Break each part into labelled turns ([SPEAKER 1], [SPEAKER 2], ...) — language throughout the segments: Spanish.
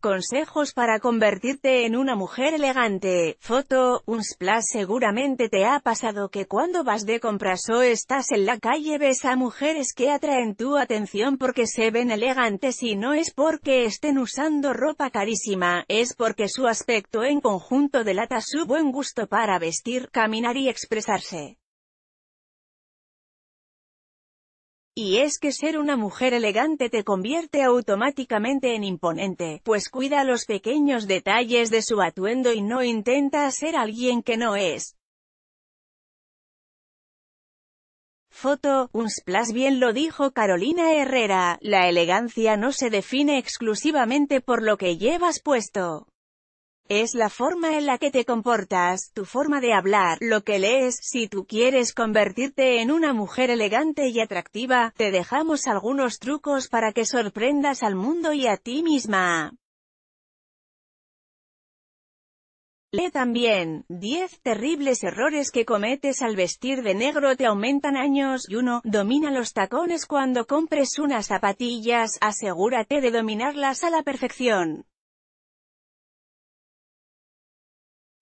[SPEAKER 1] Consejos para convertirte en una mujer elegante. Foto, un splash seguramente te ha pasado que cuando vas de compras o estás en la calle ves a mujeres que atraen tu atención porque se ven elegantes y no es porque estén usando ropa carísima, es porque su aspecto en conjunto delata su buen gusto para vestir, caminar y expresarse. Y es que ser una mujer elegante te convierte automáticamente en imponente, pues cuida los pequeños detalles de su atuendo y no intenta ser alguien que no es. Foto, un splash bien lo dijo Carolina Herrera, la elegancia no se define exclusivamente por lo que llevas puesto. Es la forma en la que te comportas, tu forma de hablar, lo que lees, si tú quieres convertirte en una mujer elegante y atractiva, te dejamos algunos trucos para que sorprendas al mundo y a ti misma. Lee también, 10 terribles errores que cometes al vestir de negro te aumentan años y 1. Domina los tacones cuando compres unas zapatillas, asegúrate de dominarlas a la perfección.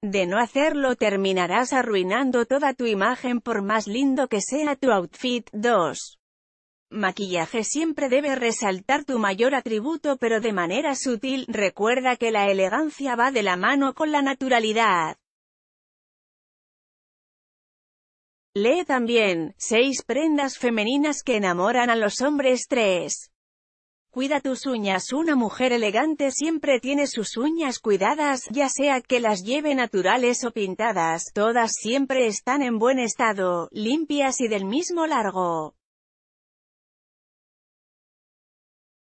[SPEAKER 1] De no hacerlo terminarás arruinando toda tu imagen por más lindo que sea tu outfit. 2. Maquillaje siempre debe resaltar tu mayor atributo pero de manera sutil, recuerda que la elegancia va de la mano con la naturalidad. Lee también, 6 prendas femeninas que enamoran a los hombres 3. Cuida tus uñas. Una mujer elegante siempre tiene sus uñas cuidadas, ya sea que las lleve naturales o pintadas, todas siempre están en buen estado, limpias y del mismo largo.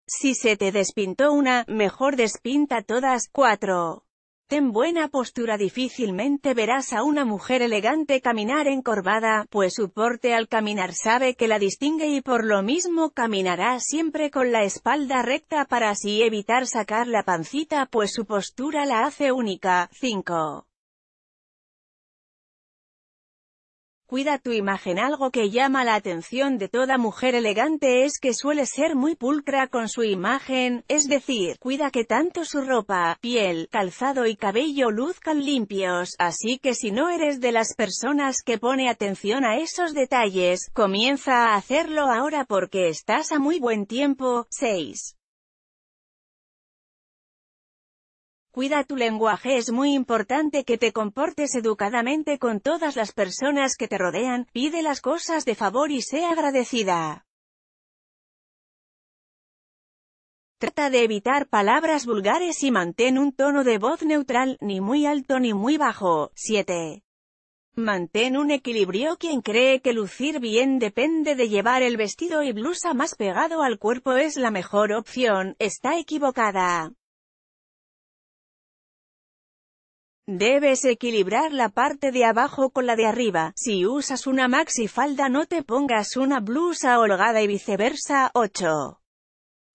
[SPEAKER 1] Si se te despintó una, mejor despinta todas, cuatro. Ten buena postura difícilmente verás a una mujer elegante caminar encorvada, pues su porte al caminar sabe que la distingue y por lo mismo caminará siempre con la espalda recta para así evitar sacar la pancita pues su postura la hace única. 5. Cuida tu imagen Algo que llama la atención de toda mujer elegante es que suele ser muy pulcra con su imagen, es decir, cuida que tanto su ropa, piel, calzado y cabello luzcan limpios, así que si no eres de las personas que pone atención a esos detalles, comienza a hacerlo ahora porque estás a muy buen tiempo. 6. Cuida tu lenguaje es muy importante que te comportes educadamente con todas las personas que te rodean, pide las cosas de favor y sea agradecida. Trata de evitar palabras vulgares y mantén un tono de voz neutral, ni muy alto ni muy bajo. 7. Mantén un equilibrio quien cree que lucir bien depende de llevar el vestido y blusa más pegado al cuerpo es la mejor opción, está equivocada. Debes equilibrar la parte de abajo con la de arriba. Si usas una maxi falda no te pongas una blusa holgada y viceversa. 8.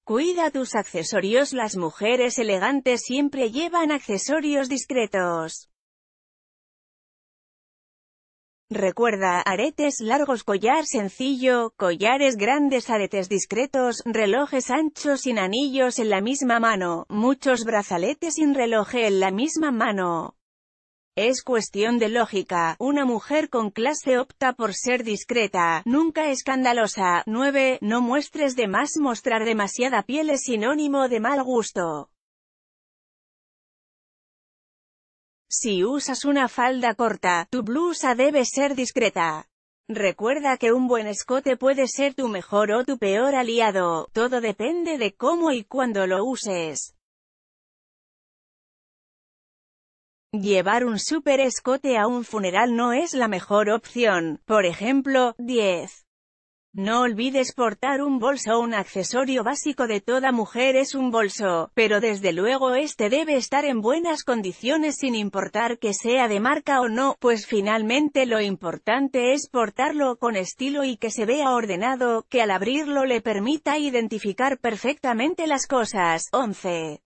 [SPEAKER 1] Cuida tus accesorios. Las mujeres elegantes siempre llevan accesorios discretos. Recuerda, aretes largos, collar sencillo, collares grandes, aretes discretos, relojes anchos sin anillos en la misma mano, muchos brazaletes sin reloj en la misma mano. Es cuestión de lógica, una mujer con clase opta por ser discreta, nunca escandalosa. 9. No muestres de más Mostrar demasiada piel es sinónimo de mal gusto. Si usas una falda corta, tu blusa debe ser discreta. Recuerda que un buen escote puede ser tu mejor o tu peor aliado, todo depende de cómo y cuándo lo uses. Llevar un super escote a un funeral no es la mejor opción. Por ejemplo, 10. No olvides portar un bolso un accesorio básico de toda mujer es un bolso, pero desde luego este debe estar en buenas condiciones sin importar que sea de marca o no, pues finalmente lo importante es portarlo con estilo y que se vea ordenado, que al abrirlo le permita identificar perfectamente las cosas. 11.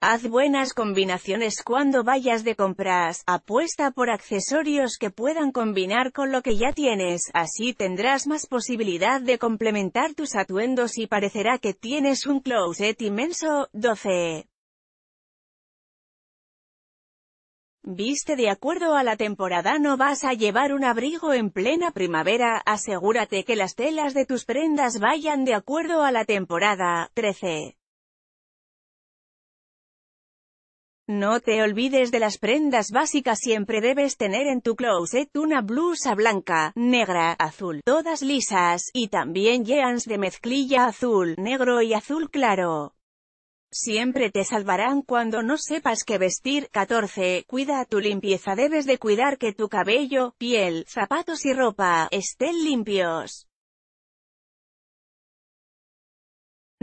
[SPEAKER 1] Haz buenas combinaciones cuando vayas de compras, apuesta por accesorios que puedan combinar con lo que ya tienes, así tendrás más posibilidad de complementar tus atuendos y parecerá que tienes un closet inmenso. 12. Viste de acuerdo a la temporada no vas a llevar un abrigo en plena primavera, asegúrate que las telas de tus prendas vayan de acuerdo a la temporada. 13. No te olvides de las prendas básicas siempre debes tener en tu closet una blusa blanca, negra, azul, todas lisas, y también jeans de mezclilla azul, negro y azul claro. Siempre te salvarán cuando no sepas qué vestir. 14. Cuida tu limpieza. Debes de cuidar que tu cabello, piel, zapatos y ropa estén limpios.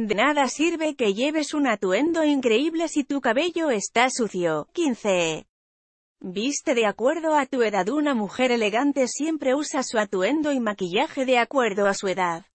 [SPEAKER 1] De nada sirve que lleves un atuendo increíble si tu cabello está sucio. 15. Viste de acuerdo a tu edad. Una mujer elegante siempre usa su atuendo y maquillaje de acuerdo a su edad.